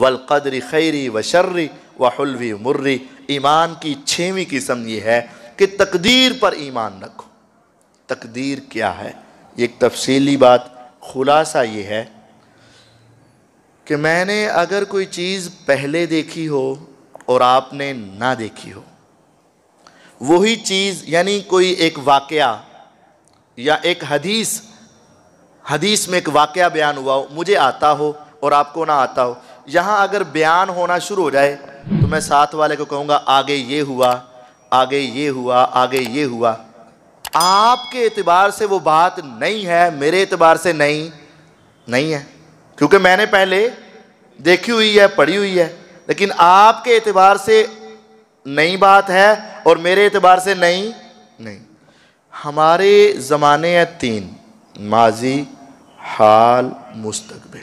वलकदर खैरी व शर्री व हलवी मुर्री ईमान की छवीं किस्म यह है कि तकदीर पर ईमान रखो तकदीर क्या है एक तफसीली बात खुलासा ये है कि मैंने अगर कोई चीज़ पहले देखी हो और आपने ना देखी हो वही चीज़ यानी कोई एक वाक़ या एक हदीस हदीस में एक वाक़ बयान हुआ हो मुझे आता हो और आपको ना आता हो यहाँ अगर बयान होना शुरू हो जाए तो मैं साथ वाले को कहूँगा आगे ये हुआ आगे ये हुआ आगे ये हुआ आपके एतबार से वो बात नहीं है मेरे एतबार से नहीं नहीं है क्योंकि मैंने पहले देखी हुई है पढ़ी हुई है लेकिन आपके एतबार से नई बात है और मेरे एतबार से नहीं नहीं हमारे ज़माने हैं तीन माजी हाल मुस्तकबिल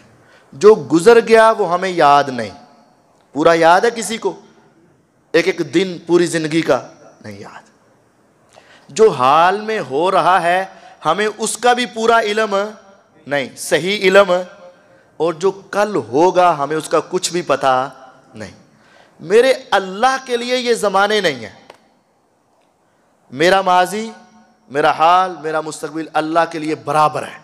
जो गुज़र गया वो हमें याद नहीं पूरा याद है किसी को एक एक दिन पूरी ज़िंदगी का नहीं याद जो हाल में हो रहा है हमें उसका भी पूरा इलम नहीं सही इलम और जो कल होगा हमें उसका कुछ भी पता नहीं मेरे अल्लाह के लिए ये ज़माने नहीं हैं मेरा माजी मेरा हाल मेरा मुस्तबिल अल्लाह के लिए बराबर है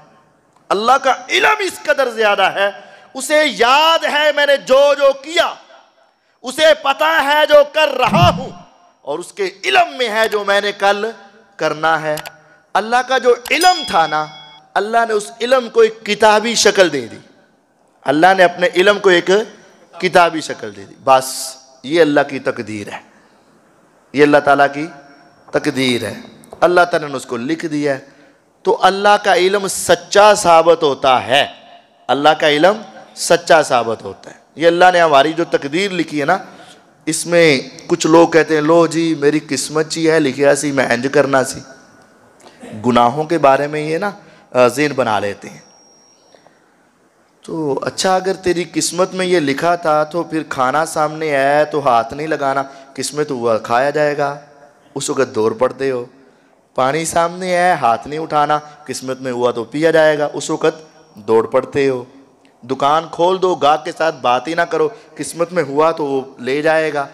अल्लाह का इलम इस कदर ज़्यादा है उसे याद है मैंने जो जो किया उसे पता है जो कर रहा हूं और उसके इलम में है जो मैंने कल करना है अल्लाह का जो इलम था ना अल्लाह ने उस इलम को एक किताबी शक्ल दे दी अल्लाह ने अपने इलम को एक किताबी शक्ल दे दी बस ये अल्लाह की तकदीर है ये अल्लाह ताला की तकदीर है अल्लाह ताला ने उसको लिख दिया है तो अल्लाह का इलम सच्चा साबित होता है अल्लाह का इलम सच्चा साबित होता है ये अल्लाह ने हमारी जो तकदीर लिखी है ना इसमें कुछ लोग कहते हैं लो जी मेरी किस्मत जी है लिखा सी मैं इंज करना सी गुनाहों के बारे में ये ना जेन बना लेते हैं तो अच्छा अगर तेरी किस्मत में ये लिखा था तो फिर खाना सामने आया तो हाथ नहीं लगाना किस्मत हुआ खाया जाएगा उस वक़्त दौड़ पड़ते हो पानी सामने आया हाथ नहीं उठाना किस्मत में हुआ तो पिया जाएगा उस वक़्त दौड़ पड़ते हो दुकान खोल दो गाहक के साथ बात ही ना करो किस्मत में हुआ तो वो ले जाएगा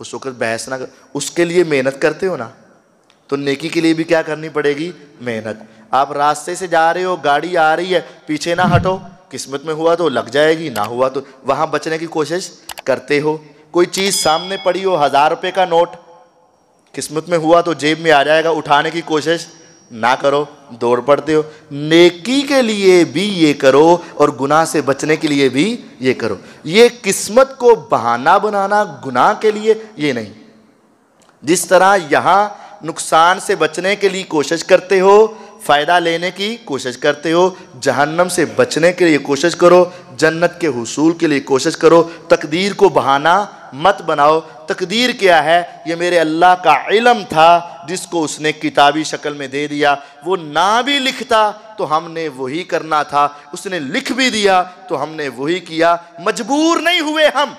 उस वक्त बहस ना कर उसके लिए मेहनत करते हो ना तो नेकी के लिए भी क्या करनी पड़ेगी मेहनत आप रास्ते से जा रहे हो गाड़ी आ रही है पीछे ना हटो किस्मत में हुआ तो लग जाएगी ना हुआ तो वहाँ बचने की कोशिश करते हो कोई चीज़ सामने पड़ी हो हज़ार रुपये का नोट किस्मत में हुआ तो जेब में आ जाएगा उठाने की कोशिश ना करो दौड़ पड़ते हो नेकी के लिए भी ये करो और गुनाह से बचने के लिए भी ये करो ये किस्मत को बहाना बनाना गुनाह के लिए ये नहीं जिस तरह यहाँ नुकसान से बचने के लिए कोशिश करते हो फ़ायदा लेने की कोशिश करते हो जहन्नम से बचने के लिए कोशिश करो जन्नत के हसूल के लिए कोशिश करो तकदीर को बहाना मत बनाओ तकदीर क्या है ये मेरे अल्लाह का इलम था जिसको उसने किताबी शक्ल में दे दिया वो ना भी लिखता तो हमने वही करना था उसने लिख भी दिया तो हमने वही किया मजबूर नहीं हुए हम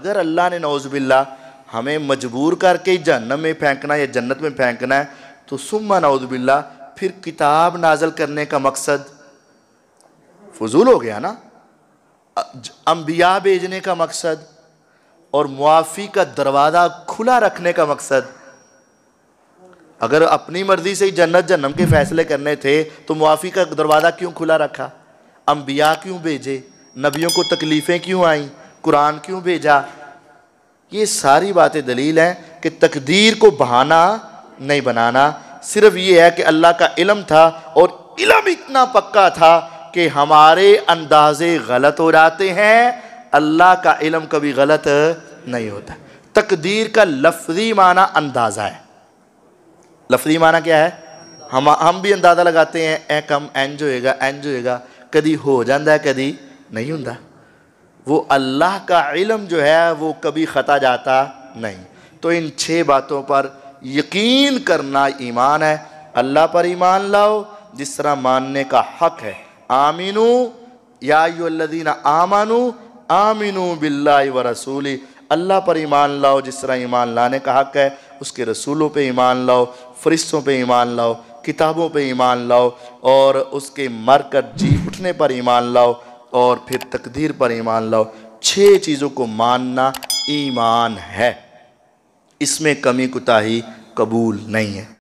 अगर अल्लाह ने नौजबिल्ला हमें मजबूर करके जहनम में फेंकना या जन्नत में फेंकना है तो सुम्मा नौजबिल्ला फिर किताब नाजल करने का मकसद फजूल हो गया ना अम्बिया भेजने का मकसद और मुआफ़ी का दरवाज़ा खुला रखने का मकसद अगर अपनी मर्ज़ी से ही जन्नत जन्म के फ़ैसले करने थे तो मुआफ़ी का दरवाज़ा क्यों खुला रखा अम्बिया क्यों भेजे नबियों को तकलीफ़ें क्यों आईं कुरान क्यों भेजा ये सारी बातें दलील हैं कि तकदीर को बहाना नहीं बनाना सिर्फ ये है कि अल्लाह का इलम था और इलम इतना पक्का था कि हमारे अंदाजे गलत हो जाते हैं अल्लाह का इलम कभी गलत नहीं होता तकदीर का लफ्जी माना अंदाज़ा है लफ्जी माना क्या है हम हम भी अंदाज़ा लगाते हैं ए कम इंज होएगा इंज होएगा कभी हो जाता है कभी नहीं होता वो अल्लाह का इलम जो है वो कभी ख़ता जाता नहीं तो इन छः बातों पर यकीन करना ईमान है अल्लाह पर ईमान लाओ जिस तरह मानने का हक है या यादीन आमानू आमीनु बिल्ला व रसूली अल्लाह पर ईमान लाओ जिस तरह ईमान लाने का हक है उसके रसूलों पे ईमान लाओ फरिश्तों पे ईमान लाओ किताबों पे ईमान लाओ और उसके मर कर जी उठने पर ईमान लाओ और फिर तकदीर पर ईमान लाओ छः चीज़ों को मानना ईमान है इसमें कमी कुताही कबूल नहीं है